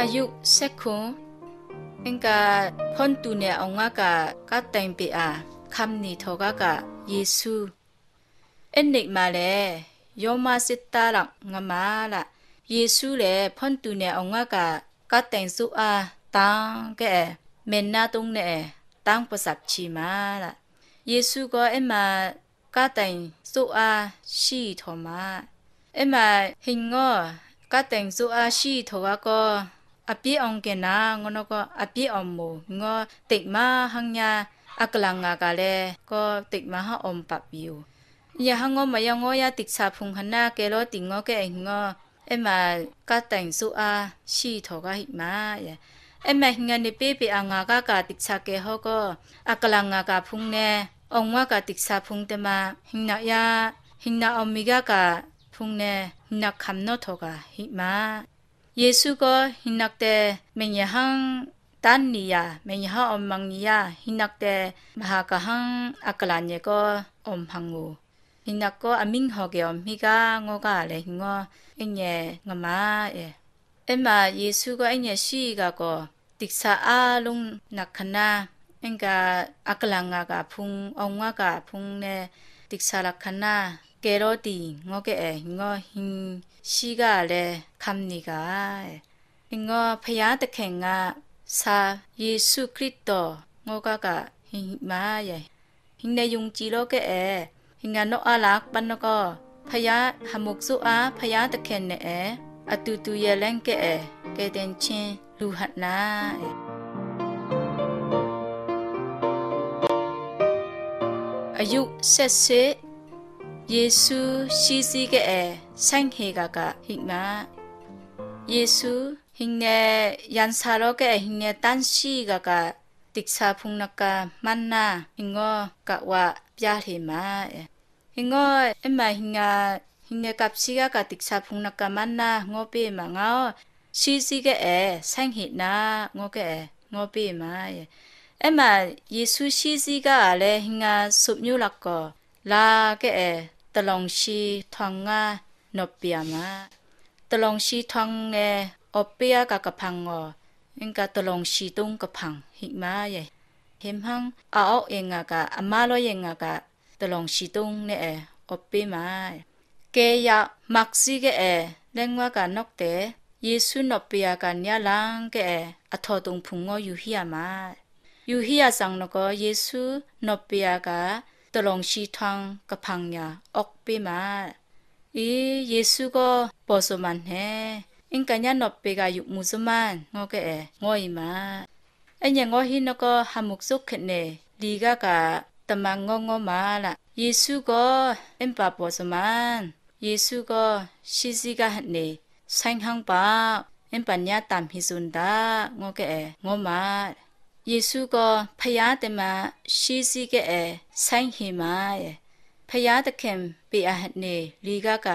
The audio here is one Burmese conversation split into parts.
อายุเซคุงเองกาพ่นตูเนี่ยองากะกัดแต่งเปียคำนี้ทอกากะเยซูเอ็นเด็กมาแล้วยอมาสิตาหลังงมาละเยซูแลพ่นตูเนี่ยองากะกัดแต่งสุอาตังแกเมนนาตรงเนี่ยตังประสับชีมาละเยซูก็เอ็มมากัดแต่งสุอาชีทอมาเอ็มมาหิงงอกัดแต่งสุอาชีทอกาก็အပြေအောင်ကနာငနကအပြေအောင်မငေါတိတ်မဟန်ညာအကလငါကလည်းကောတိတ်မဟအောင်ပပီယယဟငောမယငောယတိချာဖုန်ဟနာကေလောတိငောကေငောအမကတိုင်ဆူအားရှိထောကဟိမာယအမငန်နေပေပေအငါကကတိချာကေဟောကောအကလငါကဖုန်နေအောင်ဝကတိချာဖုန်တမဟင်နာယဟင်နာအမီကကဖုန်နေနခမ်နောထောကဟိမာ 예수가 힌낙대 맹예항 딴니야 맹예하 엄망니야 힌낙대 마하가항 아클란예거 엄항우 힌낙고 아밍허게 엄미가 ngo가 레힝어 앵예 ngamae 엠마 예수가 앵예 시가고 딕사 아롱 나카나 앵가 아클랑아가 풍 엉와가 풍네 딕사라카나 게러디 ngokee ngo hin shiga le khamni ga ngo phaya ta khen nga sa yesu kristo ngo ka ka hin ma ya hin ne yung chi lo ke e hin nga no ala pan no ko phaya hamuk su a phaya ta khen ne e atu tu ye len ke e ke den chin lu hat na ayuk set set 耶稣西西个诶，圣黑个个行嘛？耶稣行个人查罗个行个单西个个，迪查碰那个曼那行个个话表里嘛？行个一嘛行个行个甲西个个迪查碰那个曼那我比嘛我西西个诶，圣黑那我个我比嘛？အဲ့မှာယေရှုရှိစီကလည်းဟင်္ဂါဆုမျိုးလကောလာကဲ့တလောင်ရှိထောင်ငါနော့ပီယာမတလောင်ရှိထောင်ငဲအပီယာကကဖန်ငောအင်ကတလောင်ရှိတုံကဖန်ဟိမာယေဟင်ဟန်အောအင်ငါကအမလောယေငါကတလောင်ရှိတုံနဲ့အပီမာကေယမက်စီကဲလင်ဝါကနော့တဲ့ယေဆုနော့ပီယာကညာလန်ကဲအထောတုံဖုံငောယူဟိယာမယူဟိယာဆောင်နကောယေဆုနော့ပီယာကตลองชีทางกะพังยาออกไปมาอีเยซูก็ปอสมันแฮอิงกันยานอบเปกายุมุสมานงอแกงอยมาအညငောဟိနကဟမုကဆုခနေဒီကကတမငောငောမာလာယေစုကအင်ပါပေါ်စမန်ယေစုကရှီစီကဟနေဆိုင်ဟန်ပါအင်ပညာတမ်ဟိဇွန်ဒါငောကဲငောမာယေရှုကဖျားတမရှိစီကဲဆိုင်ဟိမာယေဖျားတခင်ပေအဟနေလီဂက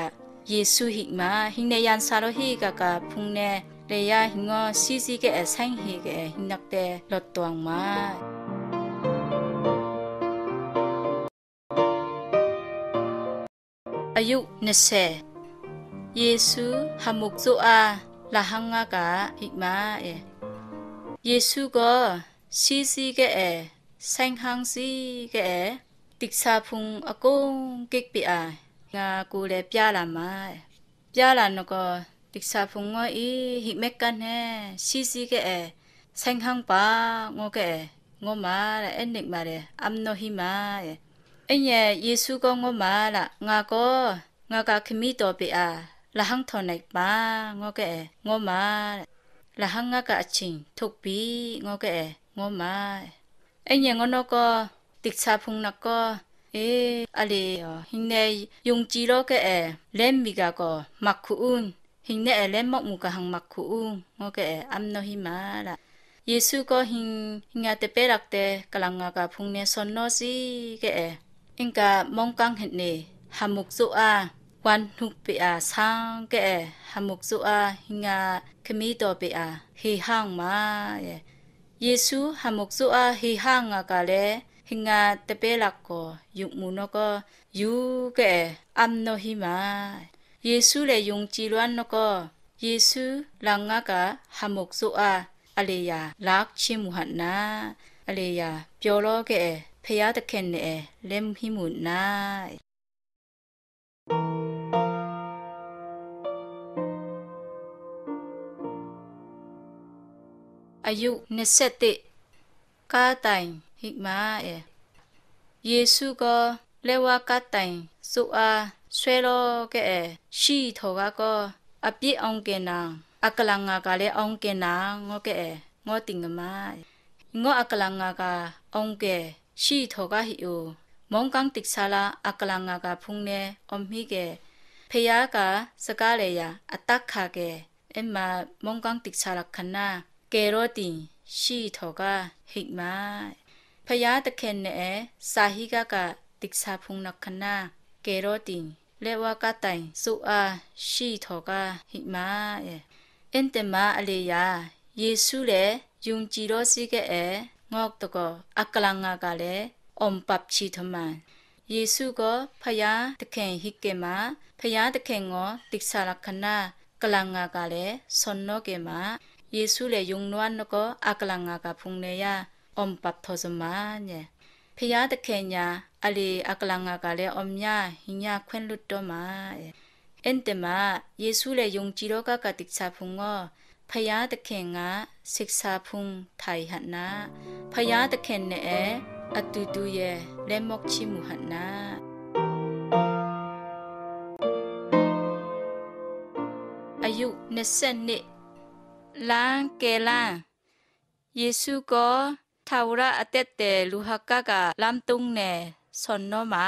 ယေရှုဟိမာဟိနေယန်ဆာရဟိကကဖုန်နေလေယာဟငောစီစီကဲဆိုင်ဟိကဲဟိနက်တဲလတ်တောင်မာအယု20ယေရှုဟမုတ်ဇိုအာလာဟငါကဟိမာယေယေရှုကစီစီကဲဆိုင်ဟန်းစီကဲတိခစာဖုန်အကုန်းကိကပီအိုင်ငါကိုလည်းပြလာမှာပြလာနကောတိခစာဖုန်ငောဤဟိမက်ကန်ဟဲစီစီကဲဆိုင်ဟန်းပါငောကဲငောမာတဲ့အနိကမာတဲ့အမ်နိုဟီမာအညေယေစုကောငောမာလာငါကောငါကခမီတော်ပေအားလဟန်းထော်နိုင်ပါငောကဲငောမာလဟန်းငါကအချင်းထုတ်ပြီးငောကဲငေါမိုင်ไอ้เนี่ยงนก็ติกชาพุงนักก็เออะเลหิงเนยงจีโลกเอเลมมิกาก็มักคูอุนหิงเนเอเลมมอกมุกะหังมักคูอุนงอเกเออัมโนหิมาละเยซูก็หิงหิงาเตเปรักเตกลังงากาพุงเนซอนโนซีเกเออิงกามองกังเห็นเนหามุกซุอาวันหุกเปอาซางเกเอหามุกซุอาหิงาคมีตอเปอาเฮฮังมาเยယေစုဟမုတ်ဆူအာဟီဟာငါကလည်းဟင်္ဂါတပဲလကောယုံမှုနကောယူကဲအမ်နိုဟီမာယေစုလည်းယုံကြည်လွန်းနကောယေစုလငါကဟမုတ်ဆူအာအလေယာလက်ချင်းမူဟနာအလေယာပြောလို့ကဲဖျားတခင်နဲ့လဲမဟိမှုနိုင်อายุนิเสติกาตัยฮิกมาเอเยซูก็เลวากาตัยสุอาဆွဲတော့ကဲရှီထော်ကအပြစ်အောင်ကင်နာအကလငါကလည်းအောင်ကင်နာငော့ကဲငော့တင်ကမငော့အကလငါကအောင်ကဲရှီထော်ကဟီယိုမောင်ကန်တစ်ဆာလာအကလငါကဖုန်နေအမိကဲဖယားကစကားလေရအတက်ခါကဲအမမောင်ကန်တစ်ဆာလာခနာကဲရောတင်ရှိထောကဟိမဖယားတခဲနဲ့စာဟိကကတိခစာဖုန်နခနာကဲရောတင်လေဝကတိုင်စုအားရှိထောကဟိမအင်တမအလေယာယေစုလေယုံကြည်တော်စီကဲငေါကတကအကလငါကလည်းအုံပပ်ချီထမန်ယေစုကဖယားတခင်ဟိကေမဖယားတခင်ကိုတိခစာလခနာကလငါကလည်းဆွန်နောကေမ yesu le yung nuan no ko akalanga ka phung ne ya om pap tho zma nye phiya ta khe nya ali akalanga ka le om nya hinya khwen lut to ma en te ma yesu le yung chi ro ka ka tik cha phung ngo ဖယားသခင်ကစစ်စာဖုန်ထိုင်ဟနာဖယားသခင်နဲ့အတူတူရဲ့လက်မော့ချီမူဟနာအယု22လန်ကဲလန်ယေရှုကိုထာဝရအသက်တဲ့လူဟကကလမ်တုံနဲ့ဆွန်နောမာ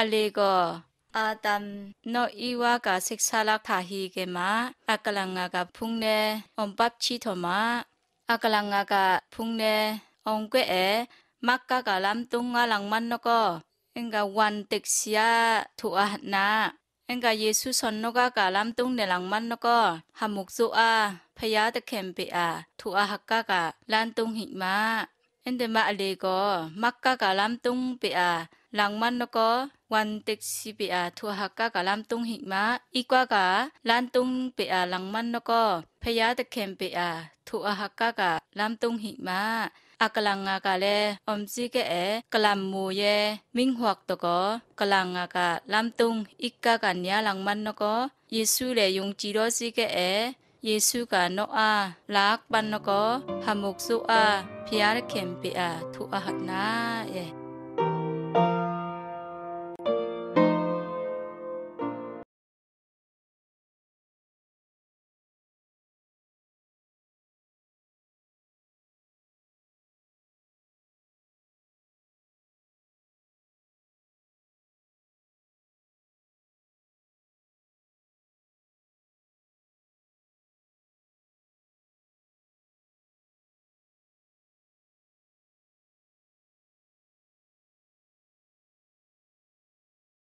အလေကိုအာတမ်နောဤဝါကဆစ်ဆာလက်ထာဟီကေမာအကလငါကဖုန်နေအုံပတ်ချီထမအကလငါကဖုန်နေအုံကွဲအမကကလမ်တုံငါလန်မန်နကောအင်္ဂဝန်တက်စီယာထူအဟနာ enga yesu sonno ga kalam tung nelang man no ko hamuk zu a phaya ta khem pe a thu a hakka ka lan tung hi ma ende ma ale ko makka kalam tung pe a lang man no ko wan tek si pe a thu hakka kalam tung hi ma ikwa ka lan tung pe a lang man no ko phaya ta khem pe a thu a hakka ka lam tung hi ma အကလန်ငါကလည်းအုံစီကဲကလမ်မူရဲ့မင်းဟွက်တကောကလန်ငါကလမ်တုံအိကကညာလန်မန်နကောယေစုလေယုံကြည်တော်စီကဲယေစုကနောအားလာကပန်နကောဟမုတ်ဆုအားဖျားခင်ပေအားသူအဟနာရဲ့